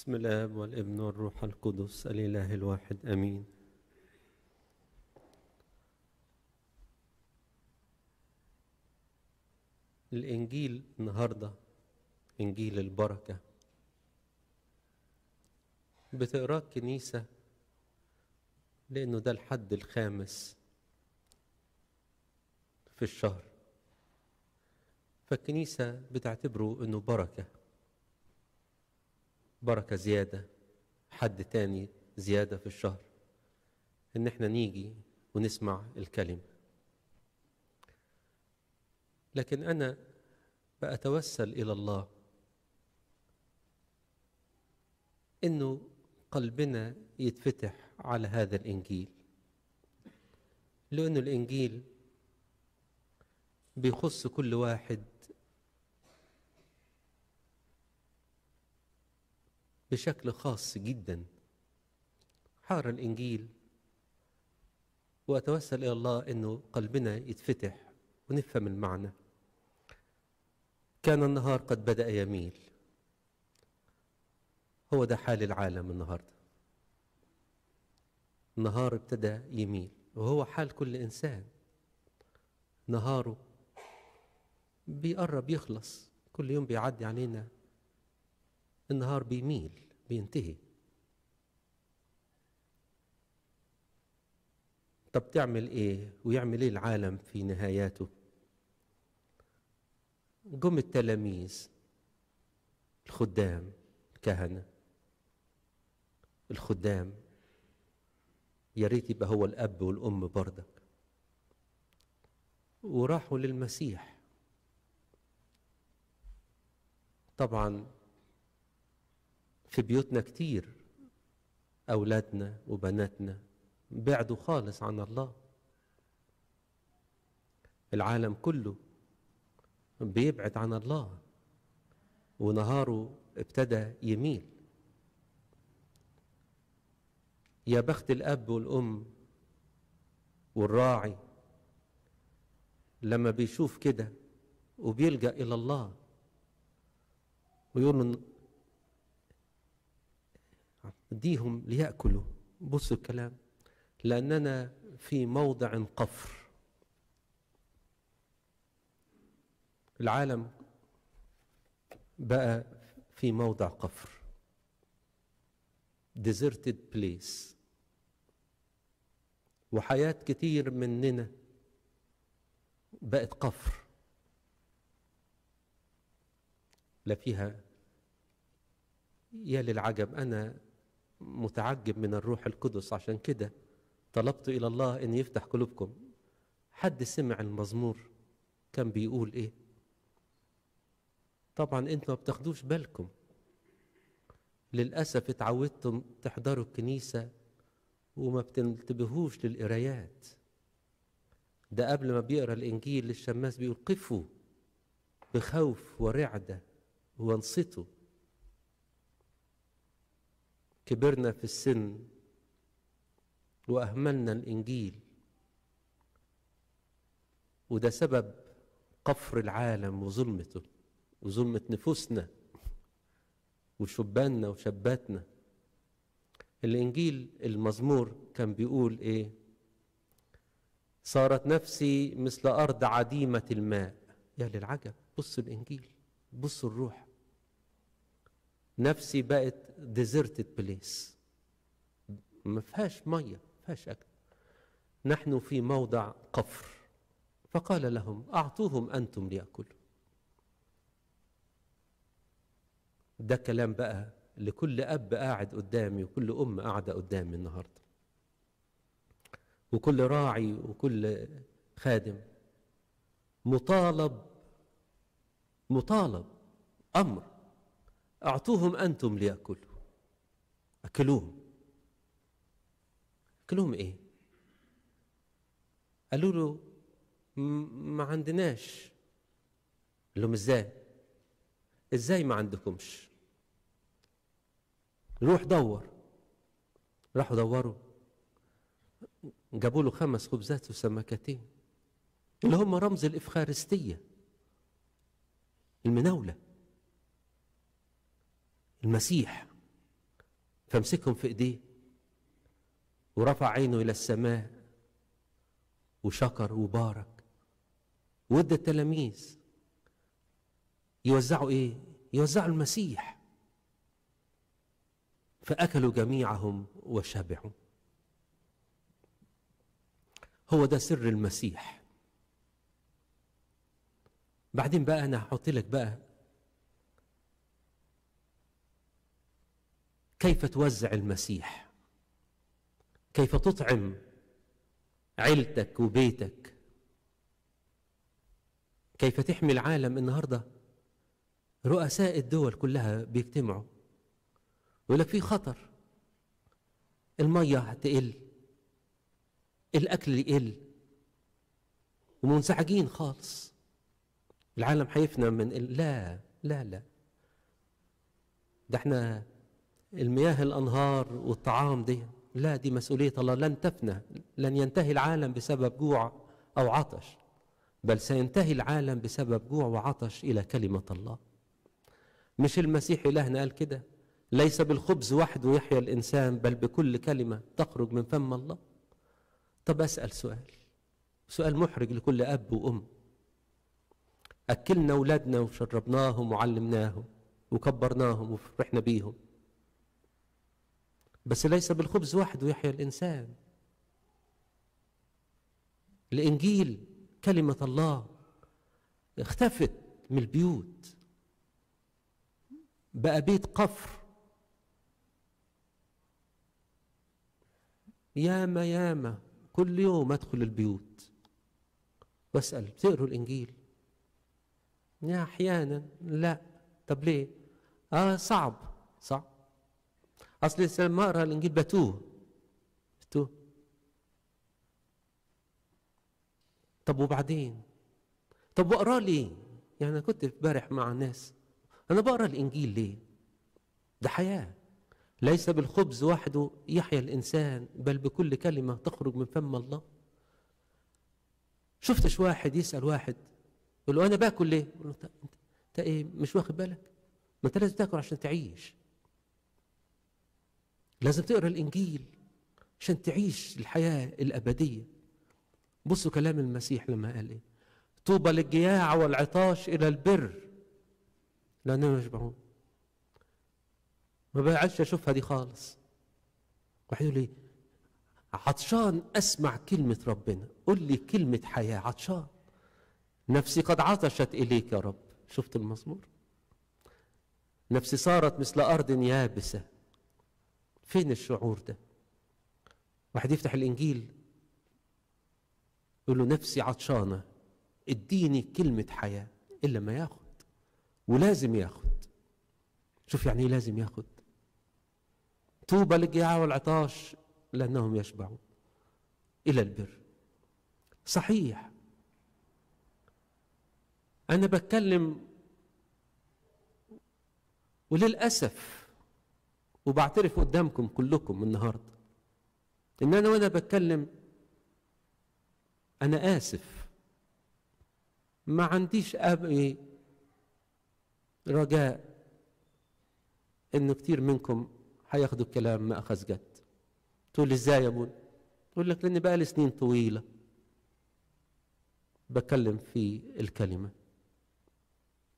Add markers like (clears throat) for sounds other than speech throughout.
بسم الاب والابن والروح القدس الاله الواحد امين الانجيل النهارده انجيل البركه بتقراه الكنيسه لانه ده الحد الخامس في الشهر فالكنيسه بتعتبره انه بركه بركة زيادة حد تاني زيادة في الشهر ان احنا نيجي ونسمع الكلمة لكن انا بأتوسل الى الله انه قلبنا يتفتح على هذا الانجيل لأن الإنجيل بيخص كل واحد بشكل خاص جدا حار الإنجيل وأتوسل إلى الله أنه قلبنا يتفتح ونفهم المعنى كان النهار قد بدأ يميل هو ده حال العالم النهارده النهار ابتدى يميل وهو حال كل إنسان نهاره بيقرب يخلص كل يوم بيعدي علينا النهار بيميل بينتهي طب تعمل ايه ويعمل ايه العالم في نهاياته جم التلاميذ الخدام الكهنه الخدام يا ريت يبقى هو الاب والام بردك وراحوا للمسيح طبعا في بيوتنا كتير أولادنا وبناتنا بعدوا خالص عن الله العالم كله بيبعد عن الله ونهاره ابتدى يميل يا بخت الأب والأم والراعي لما بيشوف كده وبيلجأ إلى الله ويقول اديهم ليأكلوا بص الكلام لأننا في موضع قفر العالم بقى في موضع قفر deserted place وحياة كتير مننا بقت قفر لا فيها يا للعجب أنا متعجب من الروح القدس عشان كده طلبت إلى الله أن يفتح قلوبكم حد سمع المزمور كان بيقول إيه طبعا أنتوا ما بتاخدوش بالكم للأسف اتعودتم تحضروا الكنيسة وما بتنتبهوش للقرايات ده قبل ما بيقرا الإنجيل للشماس بيقول قفوا بخوف ورعدة وانصتوا كبرنا في السن واهملنا الانجيل وده سبب قفر العالم وظلمته وظلمه نفوسنا وشباننا وشاباتنا الانجيل المزمور كان بيقول ايه صارت نفسي مثل ارض عديمه الماء يا للعجب بص الانجيل بص الروح نفسي بقت ديزرتد بليس ما فيهاش ميه ما فيهاش اكل نحن في موضع قفر فقال لهم اعطوهم انتم لياكلوا ده كلام بقى لكل اب قاعد قدامي وكل ام قاعده قدامي النهارده وكل راعي وكل خادم مطالب مطالب امر أعطوهم أنتم ليأكلوا أكلوهم أكلوهم إيه؟ قالوا له ما عندناش قال لهم إزاي؟ إزاي ما عندكمش؟ روح دور راحوا دوروا جابوا له خمس خبزات وسمكتين اللي هم رمز الإفخارستية المناولة المسيح فمسكهم في ايديه ورفع عينه الى السماء وشكر وبارك وادى التلاميذ يوزعوا ايه يوزعوا المسيح فاكلوا جميعهم وشبعوا هو ده سر المسيح بعدين بقى انا هحط لك بقى كيف توزع المسيح كيف تطعم عيلتك وبيتك كيف تحمي العالم النهارده رؤساء الدول كلها بيجتمعوا يقول لك في خطر الميه هتقل الاكل يقل ومنزعجين خالص العالم هيفنى من لا لا لا ده احنا المياه الأنهار والطعام دي لا دي مسؤولية الله لن تفنى لن ينتهي العالم بسبب جوع أو عطش بل سينتهي العالم بسبب جوع وعطش إلى كلمة الله مش المسيح إلهنا قال كده ليس بالخبز وحده يحيا الإنسان بل بكل كلمة تخرج من فم الله طب أسأل سؤال سؤال محرج لكل أب وأم أكلنا أولادنا وشربناهم وعلمناهم وكبرناهم وفرحنا بيهم بس ليس بالخبز وحده يحيا الإنسان الإنجيل كلمة الله اختفت من البيوت بقى بيت قفر ياما ياما كل يوم أدخل البيوت وأسأل بتقروا الإنجيل أحيانا لا طب ليه؟ آه صعب صعب اصل الانسان لما اقرا الانجيل بتوه بتوه طب وبعدين طب واقراه ليه يعني انا كنت امبارح مع ناس انا بقرا الانجيل ليه ده حياه ليس بالخبز وحده يحيا الانسان بل بكل كلمه تخرج من فم الله شفتش واحد يسال واحد يقول له انا باكل ليه يقول له انت ايه مش واخد بالك ما انت لازم تاكل عشان تعيش لازم تقرا الانجيل عشان تعيش الحياه الابديه بصوا كلام المسيح لما قال ايه طوبى للجياع والعطاش الى البر لانهم يشبعون ما بقعدش اشوفها دي خالص واحد يقول لي عطشان اسمع كلمه ربنا قل لي كلمه حياه عطشان نفسي قد عطشت اليك يا رب شفت المزمور نفسي صارت مثل ارض يابسه فين الشعور ده واحد يفتح الانجيل يقول له نفسي عطشانه اديني كلمه حياه الا ما ياخد ولازم ياخد شوف يعني ايه لازم ياخد طوبى للجياع والعطاش لانهم يشبعون الى البر صحيح انا بتكلم وللاسف وبعترف قدامكم كلكم النهارده ان انا وانا بتكلم انا اسف ما عنديش ابقي إيه، رجاء ان كتير منكم هياخدوا الكلام ما اخذ جد تقول ازاي يا بول تقول لك لأني بقى سنين طويله بتكلم في الكلمه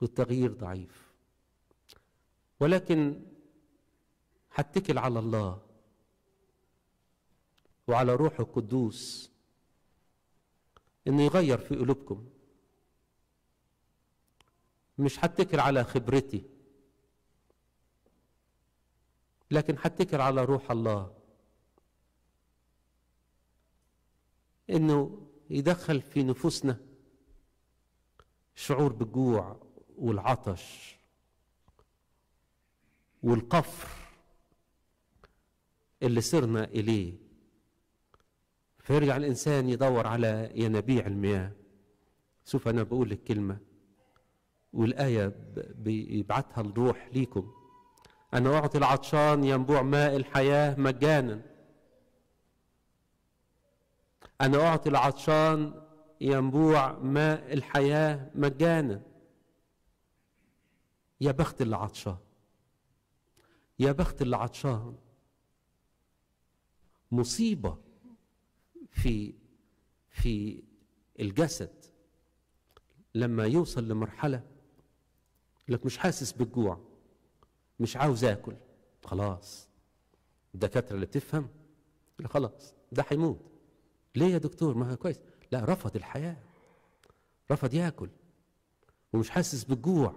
والتغيير ضعيف ولكن هتكل على الله وعلى روحه القدوس انه يغير في قلوبكم مش هتكل على خبرتي لكن هتكل على روح الله انه يدخل في نفوسنا شعور بالجوع والعطش والقفر اللي صرنا إليه فيرجع الإنسان يدور على ينابيع المياه شوف أنا بقول الكلمة والآية بيبعتها الروح ليكم أنا أعطي العطشان ينبوع ماء الحياة مجانا أنا أعطي العطشان ينبوع ماء الحياة مجانا يا بخت اللي عطشان يا بخت اللي عطشان مصيبه في في الجسد لما يوصل لمرحله لك مش حاسس بالجوع مش عاوز اكل خلاص الدكاتره اللي بتفهم خلاص ده هيموت ليه يا دكتور ما هو كويس لا رفض الحياه رفض ياكل ومش حاسس بالجوع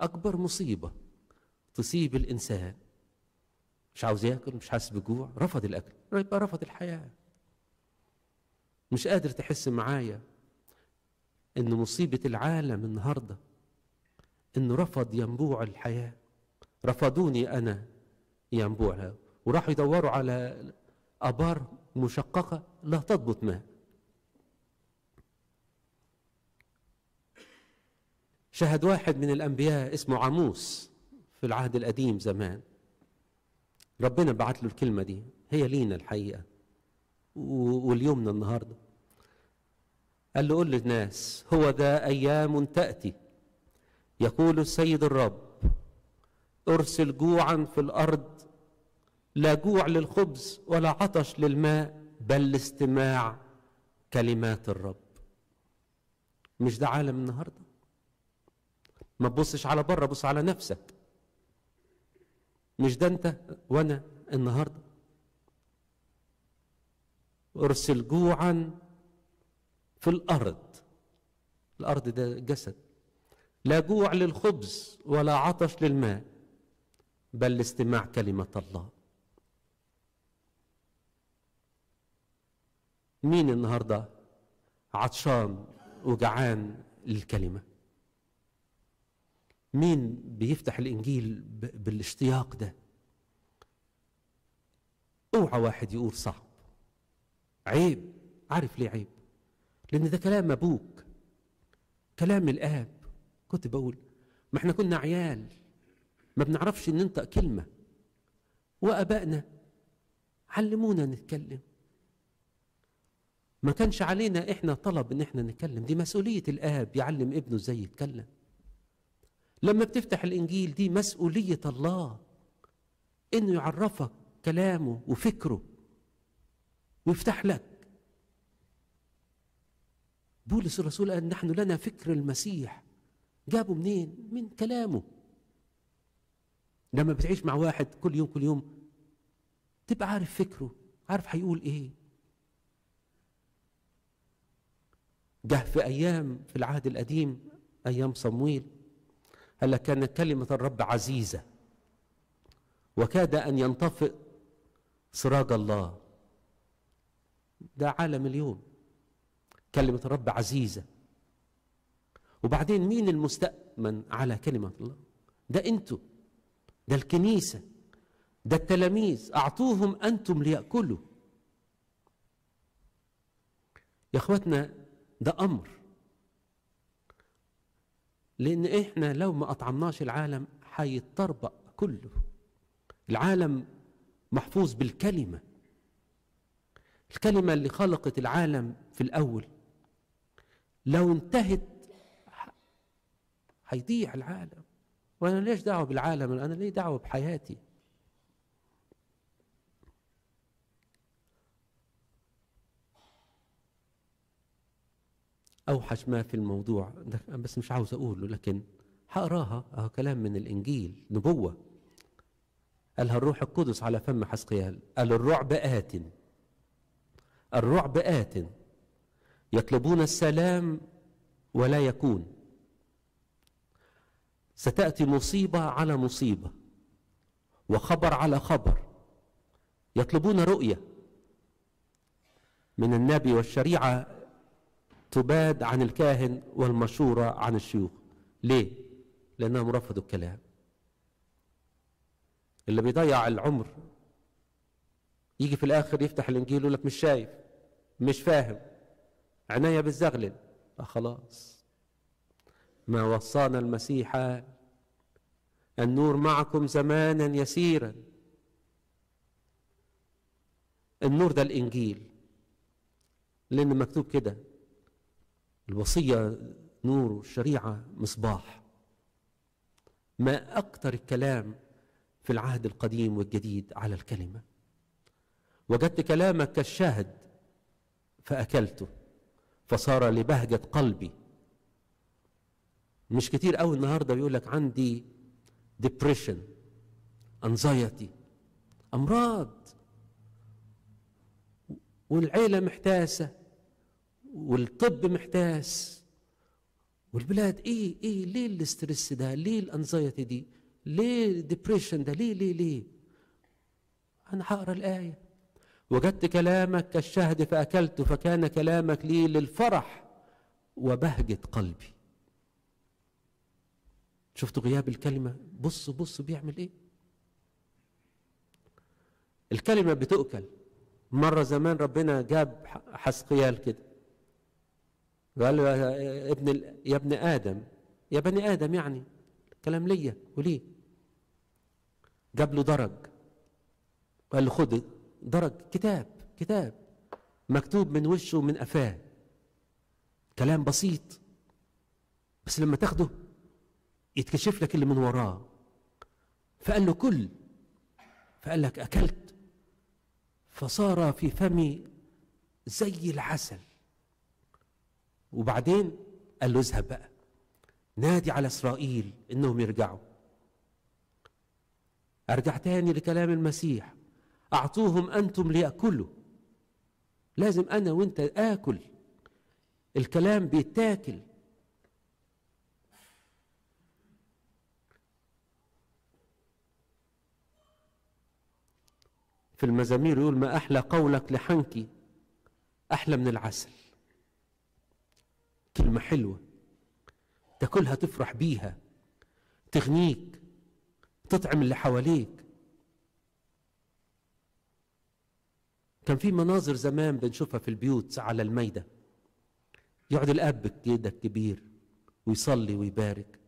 اكبر مصيبه تصيب الانسان مش عاوز ياكل مش حاسس بجوع رفض الاكل يبقى رفض الحياه مش قادر تحس معايا ان مصيبه العالم النهارده انه رفض ينبوع الحياه رفضوني انا ينبوعها وراحوا يدوروا على ابار مشققه لا تضبط ماء شهد واحد من الانبياء اسمه عاموس في العهد القديم زمان ربنا بعت له الكلمة دي هي لينا الحقيقة واليومنا النهاردة قال له قل للناس هو ذا أيام تأتي يقول السيد الرب أرسل جوعا في الأرض لا جوع للخبز ولا عطش للماء بل لاستماع كلمات الرب مش ده عالم النهارده ما تبصش على بره بص على نفسك مش ده انت وانا النهارده ارسل جوعا في الارض الارض ده جسد لا جوع للخبز ولا عطش للماء بل لاستماع كلمه الله مين النهارده عطشان وجعان للكلمه مين بيفتح الانجيل بالاشتياق ده اوعى واحد يقول صعب عيب عارف ليه عيب لان ده كلام ابوك كلام الاب كنت بقول ما احنا كنا عيال ما بنعرفش ننطق كلمه وابائنا علمونا نتكلم ما كانش علينا احنا طلب ان احنا نتكلم دي مسؤوليه الاب يعلم ابنه ازاي يتكلم لما بتفتح الانجيل دي مسؤوليه الله انه يعرفك كلامه وفكره ويفتح لك بولس الرسول قال نحن لنا فكر المسيح جابه منين من كلامه لما بتعيش مع واحد كل يوم كل يوم تبقى عارف فكره عارف هيقول ايه جه في ايام في العهد القديم ايام صمويل قال لك كانت كلمة الرب عزيزة وكاد أن ينطفئ سراج الله ده عالم اليوم كلمة الرب عزيزة وبعدين مين المستأمن على كلمة الله ده أنتوا ده الكنيسة ده التلاميذ أعطوهم أنتم ليأكلوا يا أخواتنا ده أمر لأن إحنا لو ما أطعمناش العالم هيتطربق كله العالم محفوظ بالكلمة الكلمة اللي خلقت العالم في الأول لو انتهت هيضيع العالم وأنا ليش دعوة بالعالم أنا ليه دعوة بحياتي أوحش ما في الموضوع بس مش عاوز أقوله لكن هقراها أهو كلام من الإنجيل نبوة قالها الروح القدس على فم حسقيال قال الرعب آت الرعب آت يطلبون السلام ولا يكون ستأتي مصيبة على مصيبة وخبر على خبر يطلبون رؤية من النبي والشريعة تباد عن الكاهن والمشورة عن الشيوخ ليه؟ لأنهم رفضوا الكلام اللي بيضيع العمر يجي في الآخر يفتح الإنجيل يقول لك مش شايف مش فاهم عناية بالزغلل آه، خلاص ما وصانا المسيح النور معكم زمانا يسيرا النور ده الإنجيل لأن مكتوب كده الوصية نور الشريعة مصباح ما أكثر الكلام في العهد القديم والجديد على الكلمة وجدت كلامك كالشهد فأكلته فصار لبهجة قلبي مش كتير قوي النهارده بيقول لك عندي ديبريشن انزايتي امراض والعيله محتاسه والطب محتاس والبلاد ايه ايه ليه الاسترس ده ليه الانزايتي دي ليه الدبريشن ده ليه ليه ليه انا هقرا الايه وجدت كلامك كالشهد فاكلت فكان كلامك لي للفرح وبهجه قلبي شفتوا غياب الكلمه بص بص بيعمل ايه الكلمه بتؤكل مره زمان ربنا جاب حسقيال كده قال له يا ابن يا ابن ادم يا بني ادم يعني كلام ليا وليه جاب له درج قال له خد درج كتاب كتاب مكتوب من وشه ومن قفاه كلام بسيط بس لما تاخده يتكشف لك اللي من وراه فقال له كل فقال لك اكلت فصار في فمي زي العسل وبعدين قال له اذهب بقى نادي على اسرائيل انهم يرجعوا ارجع تاني لكلام المسيح اعطوهم انتم لياكلوا لازم انا وانت اكل الكلام بيتاكل في المزامير يقول ما احلى قولك لحنكي احلى من العسل كلمة حلوة تاكلها تفرح بيها تغنيك تطعم اللي حواليك كان في مناظر زمان بنشوفها في البيوت على الميدة يقعد الأب كده الكبير ويصلي ويبارك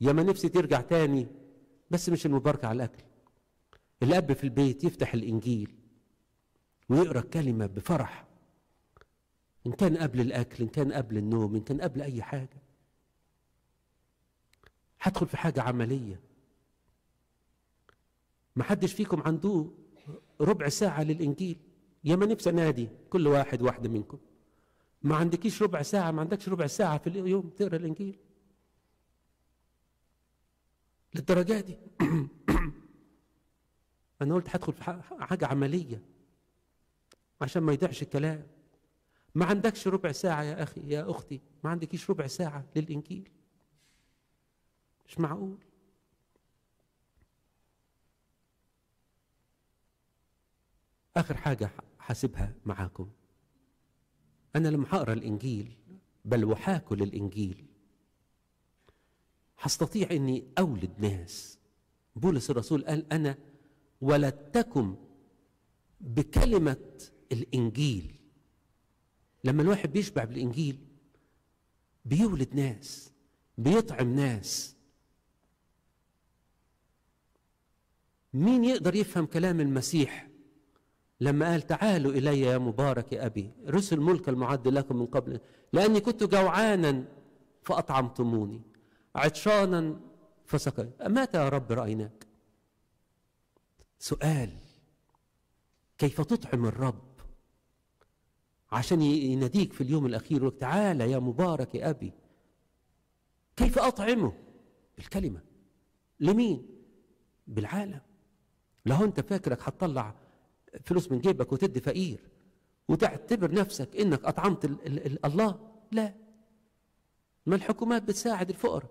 يا ما نفسي ترجع تاني بس مش المباركة على الأكل الأب في البيت يفتح الإنجيل ويقرأ كلمة بفرح إن كان قبل الأكل إن كان قبل النوم إن كان قبل أي حاجة هدخل في حاجة عملية ما حدش فيكم عنده ربع ساعة للإنجيل يا ما نفسي نادي كل واحد واحدة منكم ما عندكيش ربع ساعة ما عندكش ربع ساعة في اليوم تقرأ الإنجيل للدرجة دي (clears throat) أنا قلت هدخل في حاجة عملية عشان ما يضيعش الكلام ما عندكش ربع ساعة يا أخي يا أختي ما عندكيش ربع ساعة للإنجيل مش معقول آخر حاجة حاسبها معاكم أنا لما أقرأ الإنجيل بل وحاكل الإنجيل هستطيع أني أولد ناس بولس الرسول قال أنا ولدتكم بكلمة الإنجيل لما الواحد بيشبع بالإنجيل بيولد ناس بيطعم ناس مين يقدر يفهم كلام المسيح لما قال تعالوا إلي يا مبارك أبي رسل ملك المعد لكم من قبل لأني كنت جوعانا فأطعمتموني عطشانا فسقي متى يا رب رأيناك سؤال كيف تطعم الرب عشان يناديك في اليوم الأخير يقول تعالى يا مبارك يا أبي كيف أطعمه بالكلمة لمين بالعالم لو أنت فاكرك هتطلع فلوس من جيبك وتدي فقير وتعتبر نفسك انك اطعمت الـ الـ الـ الله لا ما الحكومات بتساعد الفقراء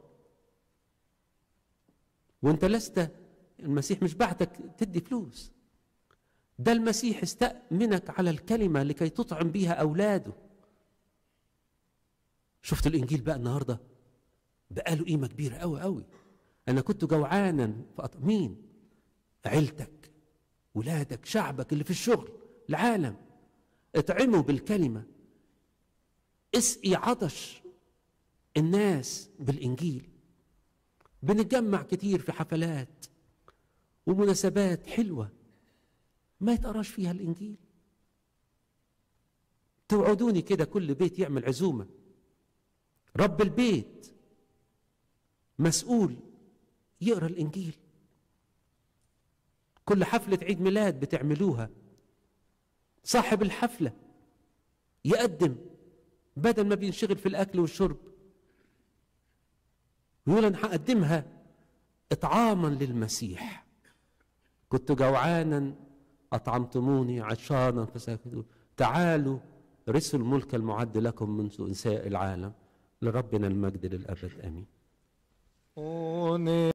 وانت لست المسيح مش بعتك تدي فلوس ده المسيح استأمنك على الكلمة لكي تطعم بها أولاده شفت الإنجيل بقى النهاردة بقى له قيمة كبيرة أوي أوي أنا كنت جوعانا فأط... مين؟ عيلتك ولادك شعبك اللي في الشغل العالم اطعموا بالكلمة اسقي عطش الناس بالإنجيل بنتجمع كتير في حفلات ومناسبات حلوه ما يتقراش فيها الإنجيل توعدوني كده كل بيت يعمل عزومة رب البيت مسؤول يقرأ الإنجيل كل حفلة عيد ميلاد بتعملوها صاحب الحفلة يقدم بدل ما بينشغل في الأكل والشرب يقول أنا هقدمها إطعاما للمسيح كنت جوعانا أطعمتموني عطشانا فسكتوا تعالوا رسل الملك المعد لكم منذ إنساء العالم لربنا المجد للأبد آمين